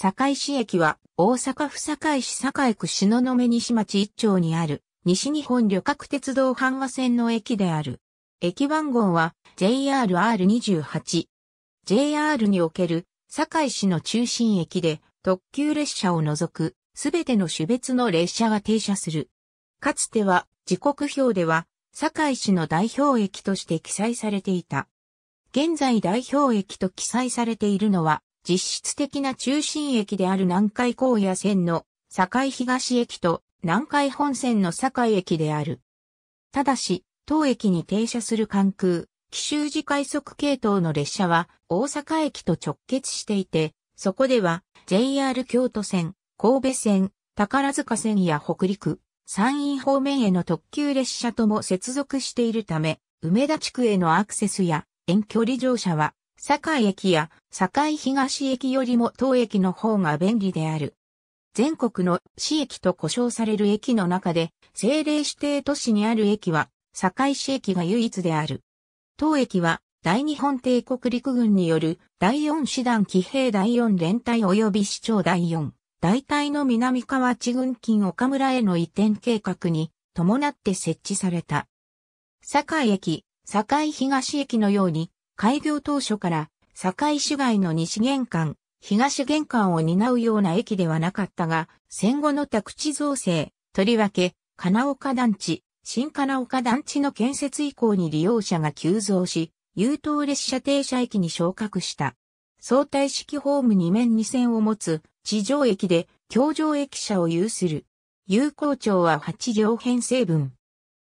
堺市駅は大阪府堺市堺区篠の目西町一丁にある西日本旅客鉄道阪和線の駅である。駅番号は JRR28。JR における堺市の中心駅で特急列車を除くすべての種別の列車が停車する。かつては時刻表では堺市の代表駅として記載されていた。現在代表駅と記載されているのは実質的な中心駅である南海高野線の堺東駅と南海本線の堺駅である。ただし、当駅に停車する関空、奇襲時快速系統の列車は大阪駅と直結していて、そこでは JR 京都線、神戸線、宝塚線や北陸、山陰方面への特急列車とも接続しているため、梅田地区へのアクセスや遠距離乗車は堺駅や堺東駅よりも当駅の方が便利である。全国の市駅と呼称される駅の中で、政令指定都市にある駅は、堺市駅が唯一である。当駅は、大日本帝国陸軍による第四師団騎兵第四連隊及び市長第四大隊の南河内軍近岡村への移転計画に伴って設置された。堺駅、堺東駅のように開業当初から堺市街の西玄関、東玄関を担うような駅ではなかったが、戦後の宅地造成、とりわけ、金岡団地、新金岡団地の建設以降に利用者が急増し、優等列車停車駅に昇格した。相対式ホーム2面2線を持つ地上駅で橋上駅舎を有する。有効庁は8両編成分。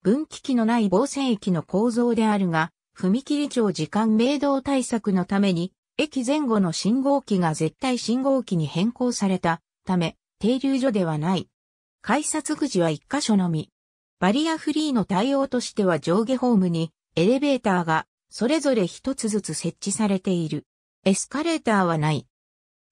分岐器のない防線駅の構造であるが、踏切長時間明動対策のために、駅前後の信号機が絶対信号機に変更されたため、停留所ではない。改札口は1箇所のみ。バリアフリーの対応としては上下ホームにエレベーターがそれぞれ一つずつ設置されている。エスカレーターはない。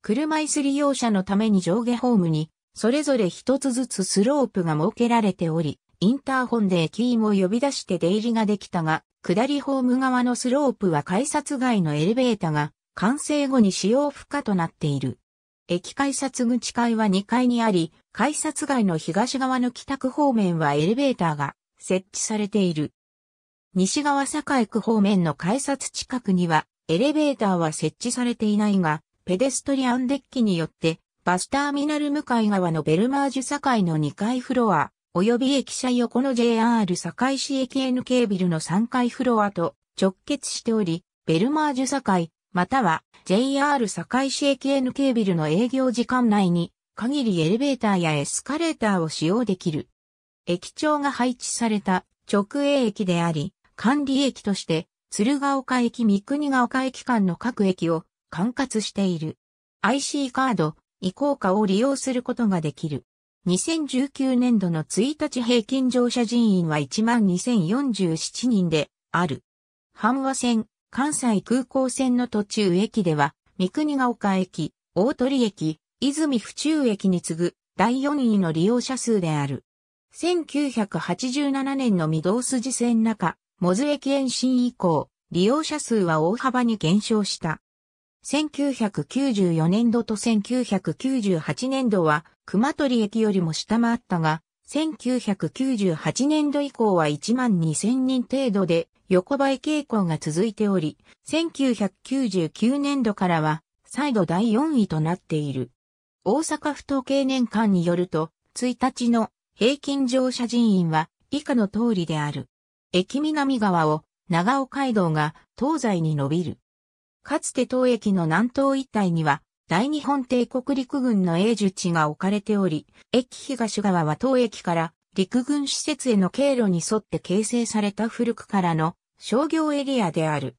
車椅子利用者のために上下ホームにそれぞれ一つずつスロープが設けられており、インターホンで駅員を呼び出して出入りができたが、下りホーム側のスロープは改札外のエレベータが完成後に使用不可となっている。駅改札口階は2階にあり、改札外の東側の北区方面はエレベーターが設置されている。西側境区方面の改札近くには、エレベーターは設置されていないが、ペデストリアンデッキによって、バスターミナル向かい側のベルマージュ境の2階フロア、及び駅舎横の JR 堺市駅 NK ビルの3階フロアと直結しており、ベルマージュ堺、または JR 堺市駅 NK ビルの営業時間内に限りエレベーターやエスカレーターを使用できる。駅長が配置された直営駅であり、管理駅として鶴岡駅三国ヶ丘駅間の各駅を管轄している。IC カード、移行化を利用することができる。2019年度の1日平均乗車人員は12,047人である。半和線、関西空港線の途中駅では、三国ヶ丘駅、大鳥駅、泉府中駅に次ぐ第4位の利用者数である。1987年の御堂筋線中、モズ駅延伸以降、利用者数は大幅に減少した。1994年度と1998年度は熊取駅よりも下回ったが、1998年度以降は1万2000人程度で横ばい傾向が続いており、1999年度からは再度第4位となっている。大阪府統計年間によると、1日の平均乗車人員は以下の通りである。駅南側を長尾街道が東西に伸びる。かつて当駅の南東一帯には、大日本帝国陸軍の永寿地が置かれており、駅東側は当駅から陸軍施設への経路に沿って形成された古くからの商業エリアである。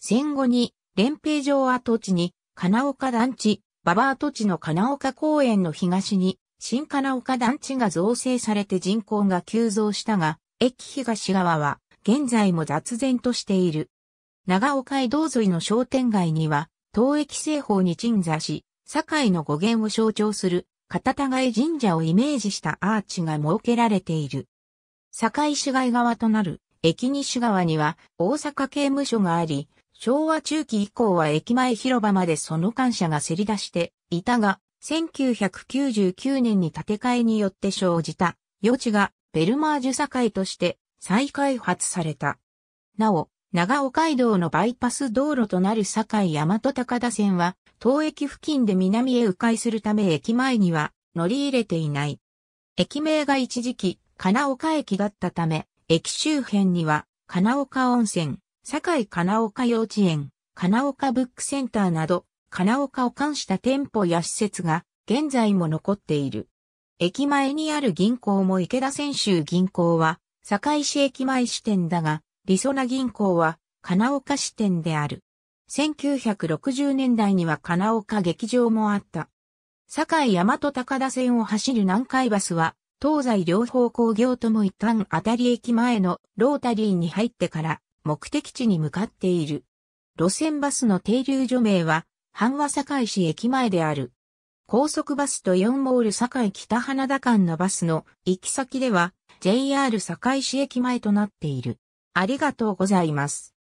戦後に連平城跡地に金岡団地、馬場跡地の金岡公園の東に新金岡団地が造成されて人口が急増したが、駅東側は現在も雑然としている。長岡街道沿いの商店街には、東駅西方に鎮座し、堺の語源を象徴する、片田貝神社をイメージしたアーチが設けられている。堺市街側となる、駅西側には、大阪刑務所があり、昭和中期以降は駅前広場までその感謝がせり出していたが、1999年に建て替えによって生じた余地がベルマージュ境として再開発された。なお、長岡街道のバイパス道路となる堺大和高田線は、当駅付近で南へ迂回するため駅前には乗り入れていない。駅名が一時期、金岡駅だったため、駅周辺には、金岡温泉、堺金岡幼稚園、金岡ブックセンターなど、金岡を冠した店舗や施設が、現在も残っている。駅前にある銀行も池田泉州銀行は、堺市駅前支店だが、りそな銀行は、金岡支店である。1960年代には金岡劇場もあった。堺大和高田線を走る南海バスは、東西両方工業とも一旦当たり駅前のロータリーに入ってから目的地に向かっている。路線バスの停留所名は、阪和堺市駅前である。高速バスと4モール堺北花田間のバスの行き先では、JR 堺市駅前となっている。ありがとうございます。